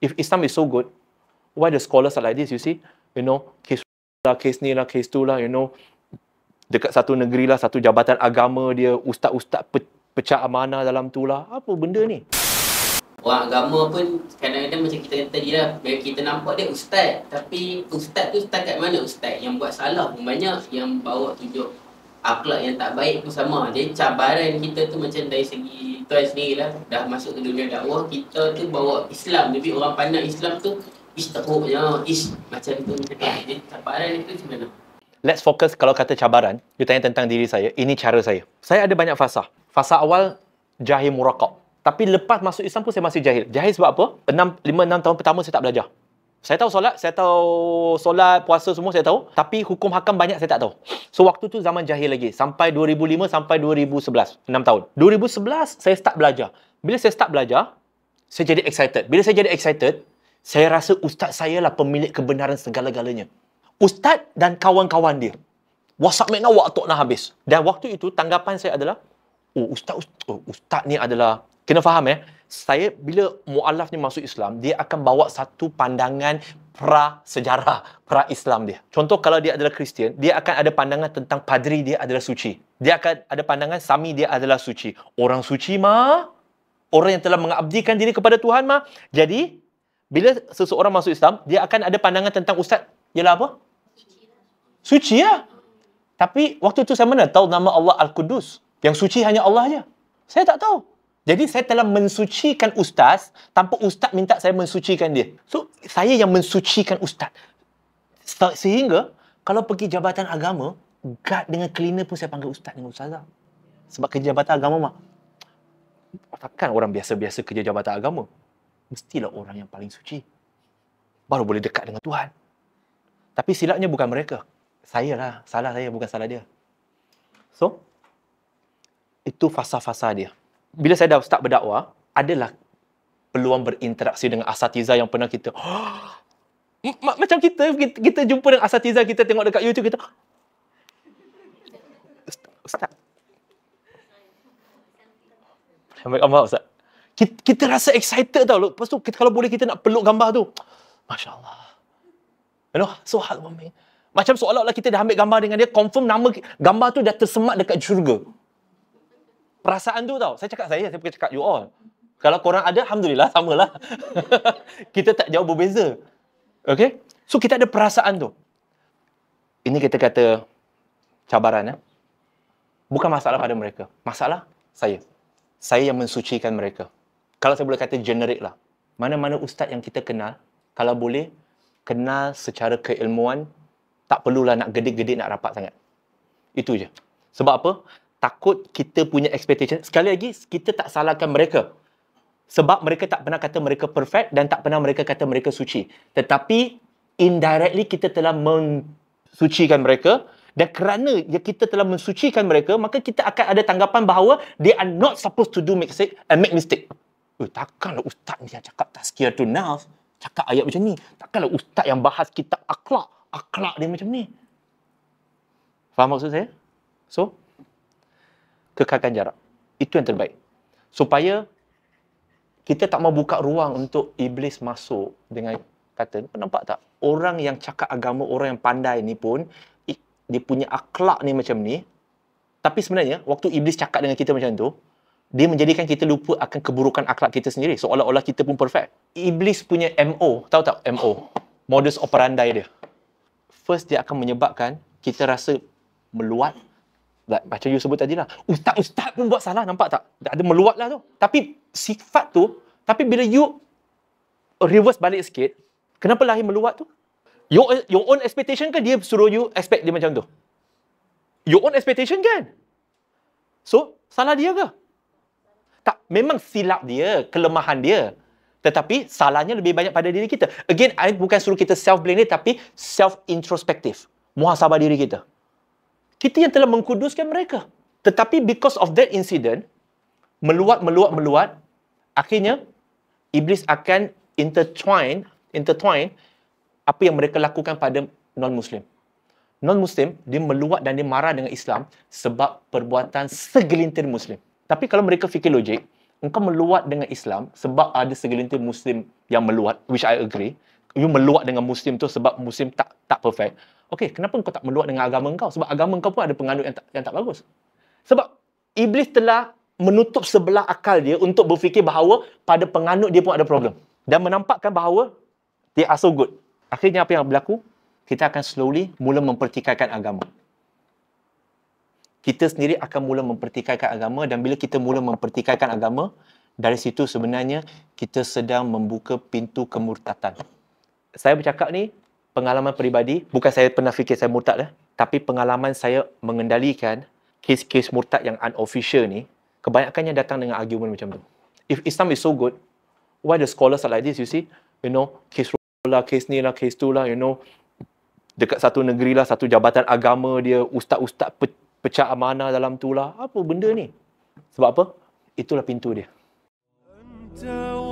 if Islam is so good, why the scholars are like this? You see, you know, case lah, case ni lah, case tu lah, you know, dekat satu negeri lah, satu jabatan agama dia, ustaz-ustaz pe- pecah amanah dalam tu lah. Apa benda ni? Orang agama pun kadang-kadang macam kita kata tadi lah, bila kita nampak dia ustaz, tapi ustaz tu ustaz kat mana ustaz? Yang buat salah pun banyak, yang bawa tunjuk akhlak yang tak baik pun sama. Jadi cabaran kita tu macam dari segi tuan sendiri lah dah masuk ke dunia dakwah kita tu bawa Islam tapi orang pandang Islam tu ish teruknya ish macam tu jadi cabaran itu macam mana Let's focus kalau kata cabaran, you tanya tentang diri saya, ini cara saya. Saya ada banyak fasa. Fasa awal, jahil murakab. Tapi lepas masuk Islam pun saya masih jahil. Jahil sebab apa? 5-6 tahun pertama saya tak belajar. Saya tahu solat, saya tahu solat, puasa semua saya tahu. Tapi hukum hakam banyak saya tak tahu. So waktu tu zaman jahil lagi. Sampai 2005 sampai 2011. 6 tahun. 2011 saya start belajar. Bila saya start belajar, saya jadi excited. Bila saya jadi excited, saya rasa ustaz saya lah pemilik kebenaran segala-galanya. Ustaz dan kawan-kawan dia. WhatsApp mekna waktu nak habis. Dan waktu itu tanggapan saya adalah, oh ustaz ustaz, oh, ustaz ni adalah kena faham eh saya bila mualaf ni masuk Islam dia akan bawa satu pandangan pra sejarah pra Islam dia contoh kalau dia adalah Kristian dia akan ada pandangan tentang padri dia adalah suci dia akan ada pandangan sami dia adalah suci orang suci mah orang yang telah mengabdikan diri kepada Tuhan mah jadi bila seseorang masuk Islam dia akan ada pandangan tentang ustaz ialah apa suci ya tapi waktu tu saya mana tahu nama Allah Al-Qudus. Yang suci hanya Allah saja. Saya tak tahu. Jadi saya telah mensucikan ustaz tanpa ustaz minta saya mensucikan dia. So, saya yang mensucikan ustaz. Sehingga, kalau pergi jabatan agama, guard dengan cleaner pun saya panggil ustaz dengan ustazah. Sebab kerja jabatan agama mak. Takkan orang biasa-biasa kerja jabatan agama. Mestilah orang yang paling suci. Baru boleh dekat dengan Tuhan. Tapi silapnya bukan mereka. Saya lah. Salah saya bukan salah dia. So, itu fasa-fasa dia. Bila saya dah start berdakwah, adalah peluang berinteraksi dengan asatiza yang pernah kita oh, macam kita, kita jumpa dengan asatiza kita tengok dekat YouTube kita Ustaz. Boleh ambil gambar Ustaz. Kita, kita rasa excited tau. Lepas tu kita, kalau boleh kita nak peluk gambar tu. Masya-Allah. You know, so heartwarming. Macam seolah-olah kita dah ambil gambar dengan dia, confirm nama gambar tu dah tersemat dekat syurga perasaan tu tau. Saya cakap saya, saya bukan cakap you all. Kalau korang ada, Alhamdulillah, samalah. kita tak jauh berbeza. Okay? So, kita ada perasaan tu. Ini kita kata cabaran. ya. Bukan masalah pada mereka. Masalah saya. Saya yang mensucikan mereka. Kalau saya boleh kata generik lah. Mana-mana ustaz yang kita kenal, kalau boleh, kenal secara keilmuan, tak perlulah nak gedik-gedik nak rapat sangat. Itu je. Sebab apa? takut kita punya expectation. Sekali lagi, kita tak salahkan mereka. Sebab mereka tak pernah kata mereka perfect dan tak pernah mereka kata mereka suci. Tetapi, indirectly kita telah mensucikan mereka dan kerana ya kita telah mensucikan mereka, maka kita akan ada tanggapan bahawa they are not supposed to do mistake and uh, make mistake. Eh, takkanlah ustaz ni yang cakap tazkiyah tu nafs, cakap ayat macam ni. Takkanlah ustaz yang bahas kitab akhlak, akhlak dia macam ni. Faham maksud saya? So, kekalkan jarak. Itu yang terbaik. Supaya kita tak mau buka ruang untuk iblis masuk dengan kata, nampak tak? Orang yang cakap agama, orang yang pandai ni pun, dia punya akhlak ni macam ni. Tapi sebenarnya, waktu iblis cakap dengan kita macam tu, dia menjadikan kita lupa akan keburukan akhlak kita sendiri. Seolah-olah kita pun perfect. Iblis punya MO, tahu tak MO? Modus operandi dia. First, dia akan menyebabkan kita rasa meluat, like, macam you sebut tadi lah. Ustaz-ustaz pun buat salah, nampak tak? Ada meluat lah tu. Tapi sifat tu, tapi bila you reverse balik sikit, kenapa lahir meluat tu? Your, your own expectation ke dia suruh you expect dia macam tu? Your own expectation kan? So, salah dia ke? Tak, memang silap dia, kelemahan dia. Tetapi salahnya lebih banyak pada diri kita. Again, I bukan suruh kita self-blame ni, tapi self-introspective. Muhasabah diri kita kita yang telah mengkuduskan mereka. Tetapi because of that incident, meluat, meluat, meluat, akhirnya iblis akan intertwine, intertwine apa yang mereka lakukan pada non-Muslim. Non-Muslim, dia meluat dan dia marah dengan Islam sebab perbuatan segelintir Muslim. Tapi kalau mereka fikir logik, engkau meluat dengan Islam sebab ada segelintir Muslim yang meluat, which I agree. You meluat dengan Muslim tu sebab Muslim tak tak perfect. Okey, kenapa kau tak meluat dengan agama kau? Sebab agama kau pun ada pengandut yang tak, yang tak bagus. Sebab iblis telah menutup sebelah akal dia untuk berfikir bahawa pada penganut dia pun ada problem. Dan menampakkan bahawa dia are so good. Akhirnya apa yang berlaku? Kita akan slowly mula mempertikaikan agama. Kita sendiri akan mula mempertikaikan agama dan bila kita mula mempertikaikan agama, dari situ sebenarnya kita sedang membuka pintu kemurtatan. Saya bercakap ni pengalaman peribadi, bukan saya pernah fikir saya murtad lah, tapi pengalaman saya mengendalikan kes-kes murtad yang unofficial ni, kebanyakannya datang dengan argument macam tu. If Islam is so good, why the scholars are like this, you see? You know, kes lah, kes ni lah, kes tu lah, you know. Dekat satu negeri lah, satu jabatan agama dia, ustaz-ustaz pe- pecah amanah dalam tu lah. Apa benda ni? Sebab apa? Itulah pintu dia. Entah.